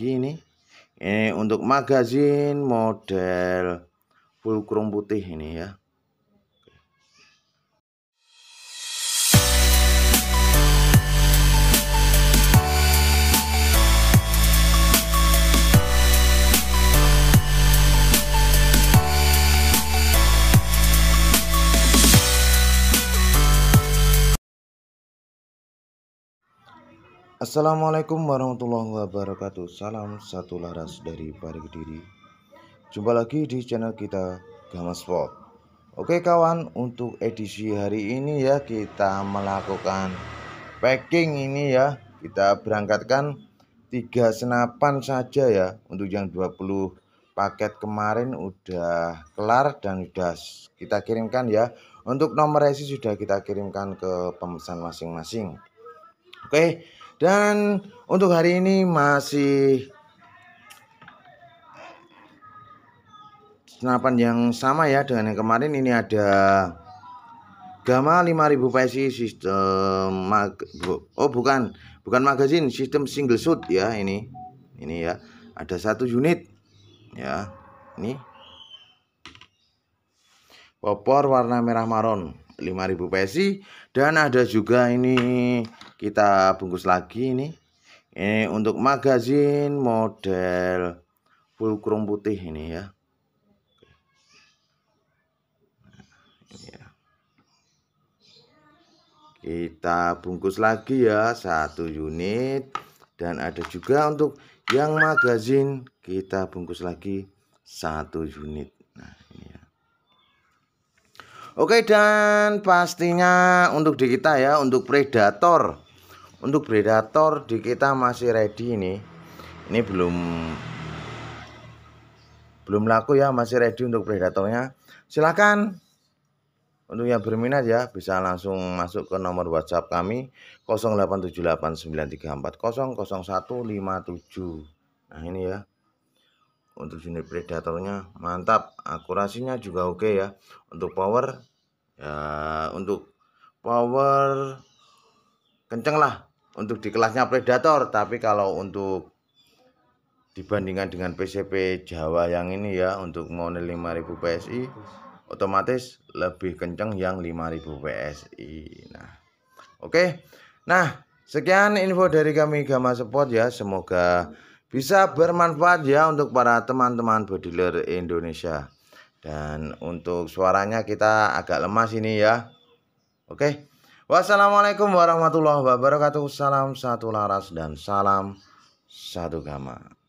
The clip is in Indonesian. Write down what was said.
gini ini eh, untuk magazin model full chrome putih ini ya Assalamualaikum warahmatullahi wabarakatuh Salam satu laras dari Barikdiri. Diri Jumpa lagi di channel kita Gama Sport Oke kawan untuk edisi hari ini ya Kita melakukan packing ini ya Kita berangkatkan tiga senapan saja ya Untuk yang 20 paket kemarin udah kelar dan udah kita kirimkan ya Untuk nomor resi sudah kita kirimkan ke pemesan masing-masing Oke dan untuk hari ini masih senapan yang sama ya dengan yang kemarin ini ada Gama 5000 PSI sistem mag oh bukan bukan magazin sistem single shoot ya ini ini ya ada satu unit ya ini popor warna merah maron 5000 PSI dan ada juga ini kita bungkus lagi ini ini untuk magazin model full chrome putih ya. ini ya kita bungkus lagi ya satu unit dan ada juga untuk yang magazin kita bungkus lagi satu unit nah ini ya oke dan pastinya untuk di kita ya untuk predator untuk predator di kita masih ready ini ini belum belum laku ya masih ready untuk predatornya silahkan untuk yang berminat ya bisa langsung masuk ke nomor WhatsApp kami 087893400157. Nah ini ya. Untuk unit predatornya mantap, akurasinya juga oke ya. Untuk power ya untuk power kenceng lah untuk di kelasnya predator tapi kalau untuk dibandingkan dengan PCP Jawa yang ini ya untuk model 5000 PSI otomatis lebih kenceng yang 5000 PSI nah oke okay. nah sekian info dari kami Gama Sport ya semoga bisa bermanfaat ya untuk para teman-teman bodiler Indonesia dan untuk suaranya kita agak lemas ini ya oke okay. Wassalamualaikum warahmatullahi wabarakatuh. Salam satu laras dan salam satu gamar.